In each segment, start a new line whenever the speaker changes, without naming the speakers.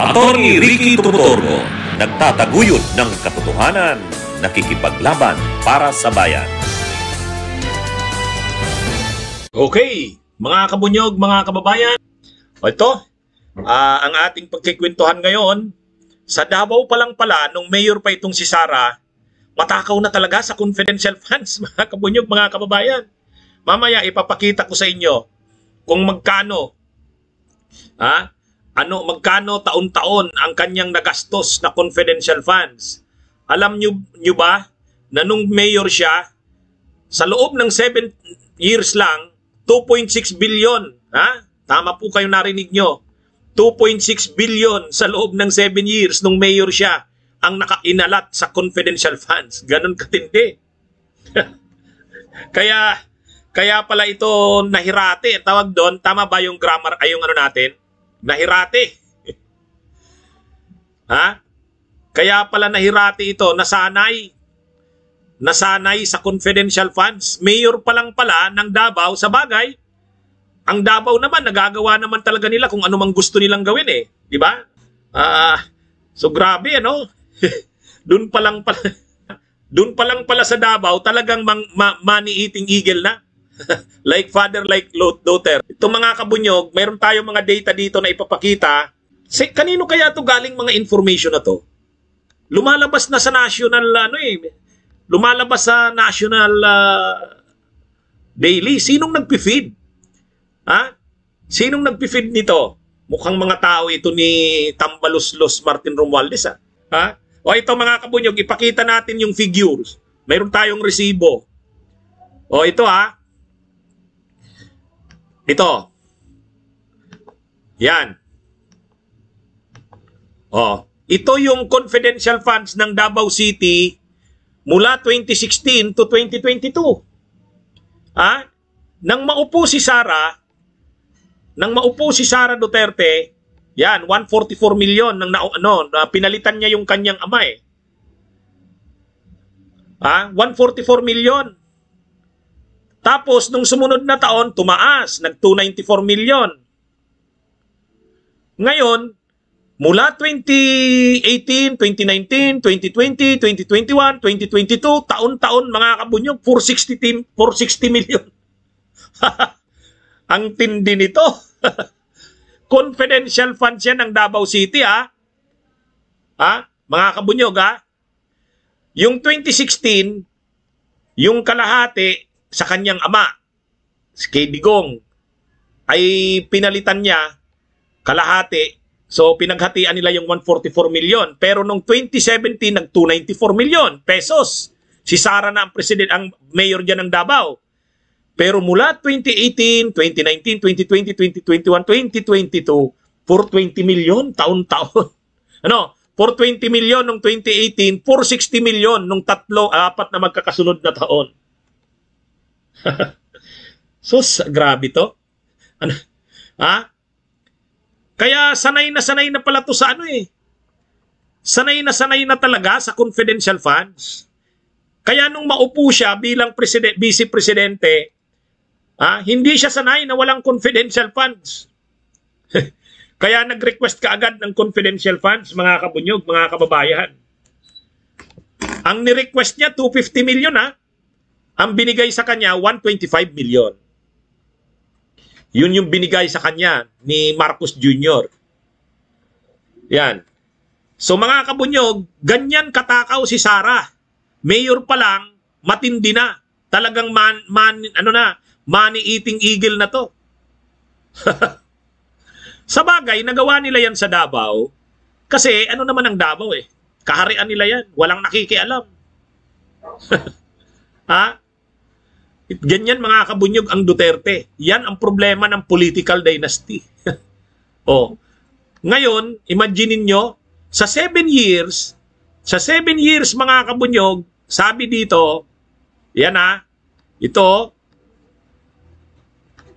Attorney Ricky Tumutorgo, nagtataguyod ng katotohanan, nakikipaglaban para sa bayan. Okay, mga kabunyog, mga kababayan, ito, uh, ang ating pagkikwentuhan ngayon, sa Davao pa lang pala, nung mayor pa itong si Sara, matakaw na talaga sa confidential funds, mga kabunyog, mga kababayan. Mamaya ipapakita ko sa inyo kung magkano ha, ah, ano magkano taon-taon ang kanyang nagastos na confidential funds. Alam nyo, nyo ba na nung mayor siya, sa loob ng 7 years lang, 2.6 billion. Ha? Tama po kayo narinig nyo. 2.6 billion sa loob ng 7 years nung mayor siya ang nakainalat sa confidential funds. Ganon katindi. kaya kaya pala ito nahirate. Tawag doon, tama ba yung grammar ay yung ano natin? Nahirati. ha? Kaya pala nahirati ito, nasanay. Nasanay sa confidential funds. Mayor pa lang pala ng Davao sa bagay. Ang Davao naman, nagagawa naman talaga nila kung anumang gusto nilang gawin eh. Di ba? Ah, uh, so grabe ano? doon pa lang pala doon pa lang pala sa Davao talagang mang, money eating eagle na. like father, like daughter. Itong mga kabunyog, meron tayong mga data dito na ipapakita. Si, kanino kaya to galing mga information na to? Lumalabas na sa national, ano eh, lumalabas sa national uh, daily. Sinong nagpi-feed? Ha? Sinong nagpi-feed nito? Mukhang mga tao ito ni Tambaloslos Martin Romualdez. Ha? Ah. ha? O ito mga kabunyog, ipakita natin yung figures. Mayroon tayong resibo. O ito ha, ah. Ito. Yan. Oh, ito yung confidential funds ng Davao City mula 2016 to 2022. Ah, nang maupo si Sara, nang maupo si Sara Duterte, yan, 144 million nang ano, na, ano, pinalitan niya yung kanyang ama eh. Ah, 144 million tapos, nung sumunod na taon, tumaas, nag 294 million. Ngayon, mula 2018, 2019, 2020, 2021, 2022, taon-taon mga kabunyog, 460, team, 460 million. ang tindi nito. Confidential funds yan ng Davao City, ha? Ah. Ah, ha? Mga kabunyog, ha? Ah. Yung 2016, yung kalahati, sa kanyang ama, si K. Digong, ay pinalitan niya kalahati. So pinaghatian nila yung 144 million. Pero nung 2017, nag 294 million pesos. Si Sara na ang president, ang mayor dyan ng Davao. Pero mula 2018, 2019, 2020, 2021, 2022, 420 20 million taon-taon. ano? 420 20 million nung 2018, 460 60 million nung tatlo, apat na magkakasunod na taon. Sus, grabe to. Ano? Ha? Kaya sanay na sanay na pala to sa ano eh. Sanay na sanay na talaga sa confidential funds. Kaya nung maupo siya bilang president, vice presidente, ha, hindi siya sanay na walang confidential funds. Kaya nag-request ka agad ng confidential funds, mga kabunyog, mga kababayan. Ang ni-request niya, 250 million ha. Ang binigay sa kanya, 125 million. Yun yung binigay sa kanya ni Marcos Jr. Yan. So mga kabunyog, ganyan katakaw si Sara. Mayor pa lang, matindi na. Talagang man, man, ano na, money eating eagle na to. sa bagay, nagawa nila yan sa Davao kasi ano naman ang Davao eh. Kaharian nila yan. Walang nakikialam. ha? Ganyan mga kabunyog ang Duterte. Yan ang problema ng political dynasty. oh. Ngayon, imagine niyo sa 7 years, sa 7 years mga kabunyog, sabi dito, yan ha, ito,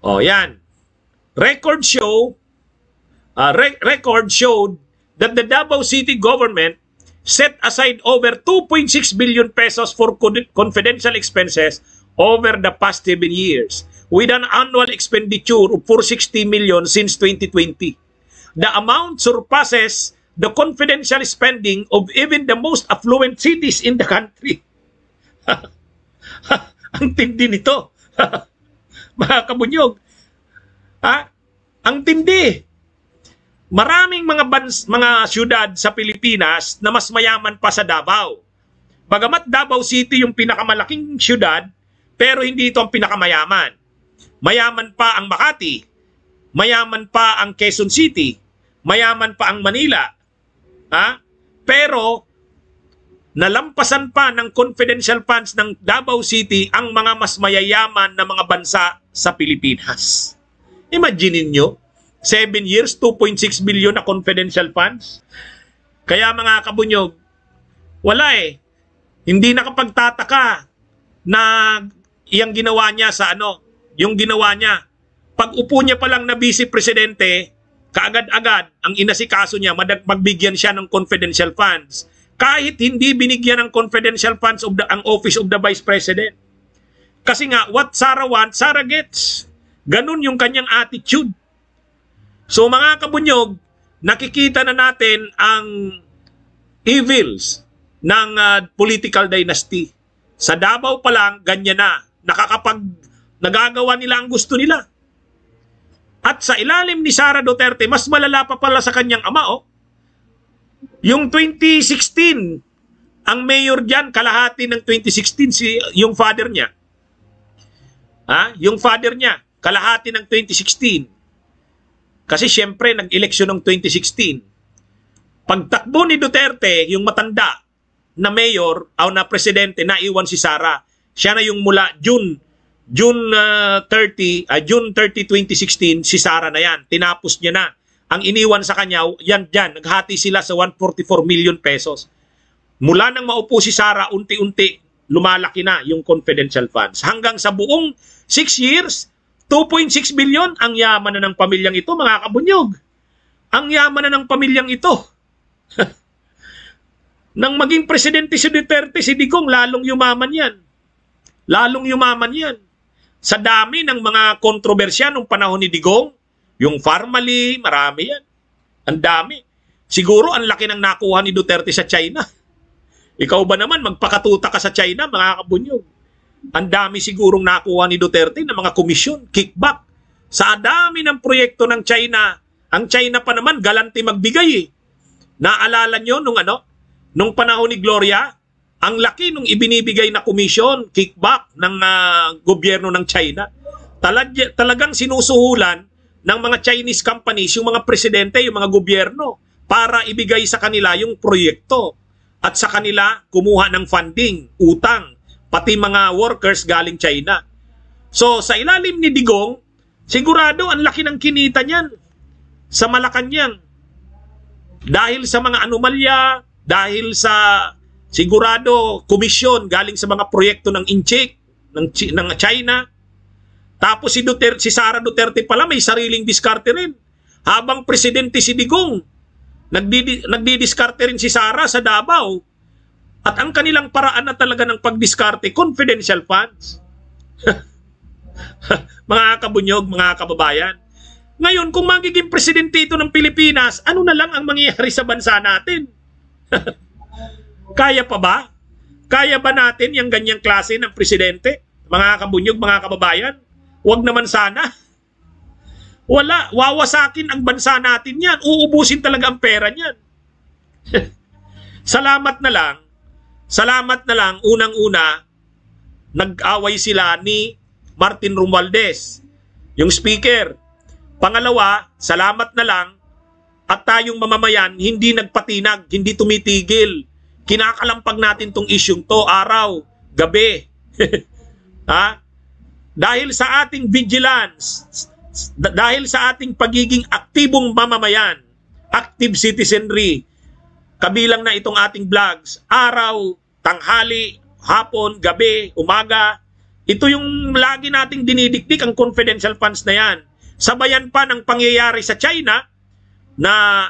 oh yan, record show, uh, re- record showed that the Davao City government set aside over 2.6 billion pesos for confidential expenses over the past 7 years with an annual expenditure of 460 million since 2020. The amount surpasses the confidential spending of even the most affluent cities in the country. Ang tindi nito. Mga kabunyog. Ha? Ang tindi. Maraming mga bans, mga siyudad sa Pilipinas na mas mayaman pa sa Davao. Bagamat Davao City yung pinakamalaking siyudad, pero hindi ito ang pinakamayaman. Mayaman pa ang Makati. Mayaman pa ang Quezon City. Mayaman pa ang Manila. Ha? Pero nalampasan pa ng confidential funds ng Davao City ang mga mas mayayaman na mga bansa sa Pilipinas. Imagine niyo, 7 years, 2.6 billion na confidential funds. Kaya mga kabunyog, wala eh. Hindi nakapagtataka na yung ginawa niya sa ano, yung ginawa niya. Pag upo niya pa lang na vice presidente, kaagad-agad ang inasikaso niya, magbigyan siya ng confidential funds. Kahit hindi binigyan ng confidential funds of the, ang office of the vice president. Kasi nga, what Sarah wants, Sarah gets. Ganun yung kanyang attitude. So mga kabunyog, nakikita na natin ang evils ng uh, political dynasty. Sa Davao pa lang, ganyan na nakakapag nagagawa nila ang gusto nila. At sa ilalim ni Sara Duterte, mas malala pa pala sa kanyang ama, oh. Yung 2016, ang mayor diyan kalahati ng 2016 si yung father niya. Ha? Yung father niya, kalahati ng 2016. Kasi siyempre, nag-eleksyon ng 2016. Pagtakbo ni Duterte, yung matanda na mayor o ah, na presidente, naiwan si Sara siya na yung mula June June uh, 30, uh, June 30, 2016, si Sara na yan. Tinapos niya na. Ang iniwan sa kanya, yan dyan, naghati sila sa 144 million pesos. Mula nang maupo si Sara, unti-unti lumalaki na yung confidential funds. Hanggang sa buong 6 years, 2.6 billion ang yaman na ng pamilyang ito, mga kabunyog. Ang yaman na ng pamilyang ito. Nang maging presidente si Duterte, si Digong, lalong yumaman yan. Lalong yumaman yan. Sa dami ng mga kontrobersya nung panahon ni Digong, yung formally, marami yan. Ang dami. Siguro ang laki ng nakuha ni Duterte sa China. Ikaw ba naman, magpakatuta ka sa China, mga kabunyog. Ang dami sigurong nakuha ni Duterte ng mga komisyon, kickback. Sa dami ng proyekto ng China, ang China pa naman galanti magbigay eh. Naalala nyo nung ano? Nung panahon ni Gloria, ang laki nung ibinibigay na komisyon, kickback ng uh, gobyerno ng China. Talag- talagang sinusuhulan ng mga Chinese companies, yung mga presidente, yung mga gobyerno, para ibigay sa kanila yung proyekto. At sa kanila, kumuha ng funding, utang, pati mga workers galing China. So, sa ilalim ni Digong, sigurado ang laki ng kinita niyan sa Malacanang. Dahil sa mga anomalya, dahil sa Sigurado komisyon galing sa mga proyekto ng Incheck, ng, ng China. Tapos si, Duterte, si Sara Duterte pala may sariling diskarte rin. Habang presidente si Digong, nagdi-diskarte rin si Sara sa Davao. At ang kanilang paraan na talaga ng pagdiskarte, confidential funds. mga kabunyog, mga kababayan. Ngayon, kung magiging presidente ito ng Pilipinas, ano na lang ang mangyayari sa bansa natin? Kaya pa ba? Kaya ba natin yung ganyang klase ng presidente? Mga kabunyog, mga kababayan? Huwag naman sana. Wala. Wawasakin ang bansa natin yan. Uubusin talaga ang pera niyan. Salamat na lang. Salamat na lang. Unang-una, nag-away sila ni Martin Romualdez, yung speaker. Pangalawa, salamat na lang at tayong mamamayan hindi nagpatinag, hindi tumitigil Kinakalampag natin tong isyong to araw, gabi. ha? Dahil sa ating vigilance, dahil sa ating pagiging aktibong mamamayan, active citizenry, kabilang na itong ating vlogs, araw, tanghali, hapon, gabi, umaga, ito yung lagi nating dinidikdik ang confidential funds na yan. Sabayan pa ng pangyayari sa China na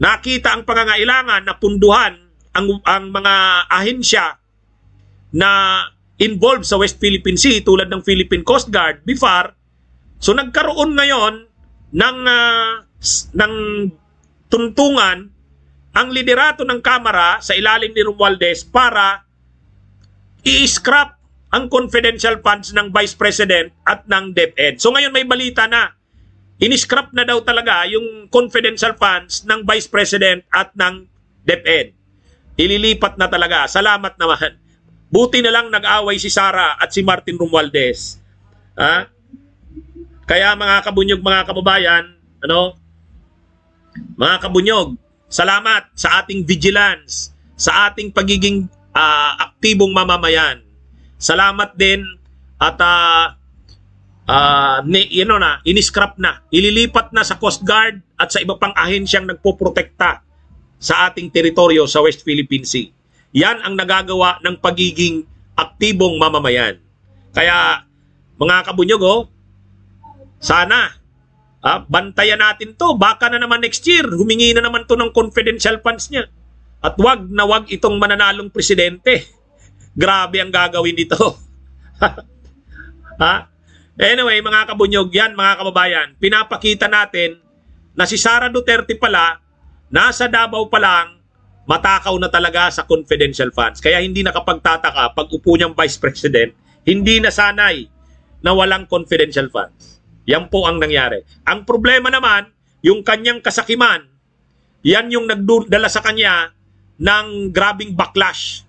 nakita ang pangangailangan na punduhan ang, ang mga ahensya na involved sa West Philippine Sea tulad ng Philippine Coast Guard, BIFAR. So nagkaroon ngayon ng, uh, ng tuntungan ang liderato ng Kamara sa ilalim ni Romualdez para i-scrap ang confidential funds ng Vice President at ng DepEd. So ngayon may balita na in-scrap na daw talaga yung confidential funds ng Vice President at ng DepEd. Ililipat na talaga. Salamat naman. Buti na lang nag-away si Sara at si Martin Romualdez. Ha? Kaya mga kabunyog, mga kababayan, ano? Mga kabunyog, salamat sa ating vigilance, sa ating pagiging uh, aktibong mamamayan. Salamat din at uh, uh, ni, you know na, iniscrap na, ililipat na sa Coast Guard at sa iba pang ahensyang nagpoprotekta sa ating teritoryo sa West Philippine Sea. Yan ang nagagawa ng pagiging aktibong mamamayan. Kaya mga kabunyog, oh, sana ah, bantayan natin to. Baka na naman next year, humingi na naman to ng confidential funds niya. At wag na wag itong mananalong presidente. Grabe ang gagawin dito. ha? Ah, anyway, mga kabunyog, yan mga kababayan, pinapakita natin na si Sara Duterte pala Nasa Davao pa lang, matakaw na talaga sa confidential funds. Kaya hindi nakapagtataka pag upo niyang vice president, hindi nasanay na walang confidential funds. Yan po ang nangyari. Ang problema naman, yung kanyang kasakiman, yan yung nagdala sa kanya ng grabing backlash.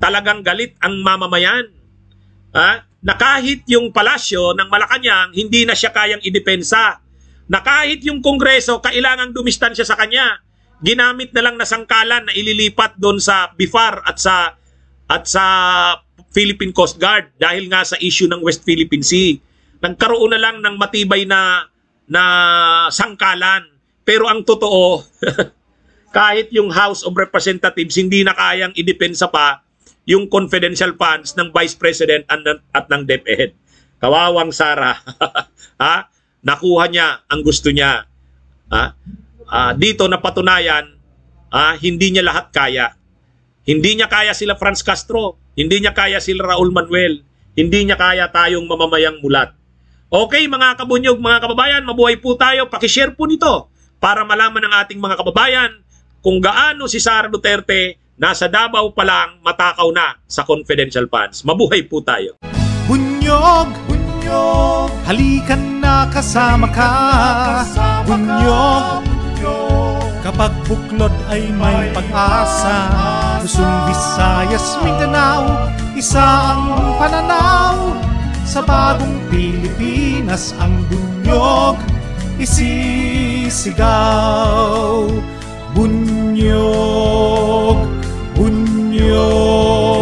Talagang galit ang mamamayan. Ha? Na kahit yung palasyo ng Malacanang, hindi na siya kayang idepensa. Na kahit yung kongreso, kailangang dumistansya sa kanya ginamit na lang na sangkalan na ililipat doon sa BIFAR at sa at sa Philippine Coast Guard dahil nga sa issue ng West Philippine Sea. Nagkaroon na lang ng matibay na na sangkalan. Pero ang totoo, kahit yung House of Representatives hindi na kayang idepensa pa yung confidential funds ng Vice President at, at ng DepEd. Kawawang Sara. ha? Nakuha niya ang gusto niya. Ha? uh, dito napatunayan uh, ah, hindi niya lahat kaya. Hindi niya kaya sila Franz Castro, hindi niya kaya sila Raul Manuel, hindi niya kaya tayong mamamayang mulat. Okay mga kabunyog, mga kababayan, mabuhay po tayo. Pakishare po nito para malaman ng ating mga kababayan kung gaano si Sara Duterte nasa Davao pa lang matakaw na sa confidential funds. Mabuhay po tayo. Bunyog, bunyog, halikan na kasama ka. Bunyog, Kapag buklod ay may pag-asa Luzon, Visayas, Mindanao Isa ang pananaw Sa bagong Pilipinas ang bunyog Isisigaw Bunyog Bunyog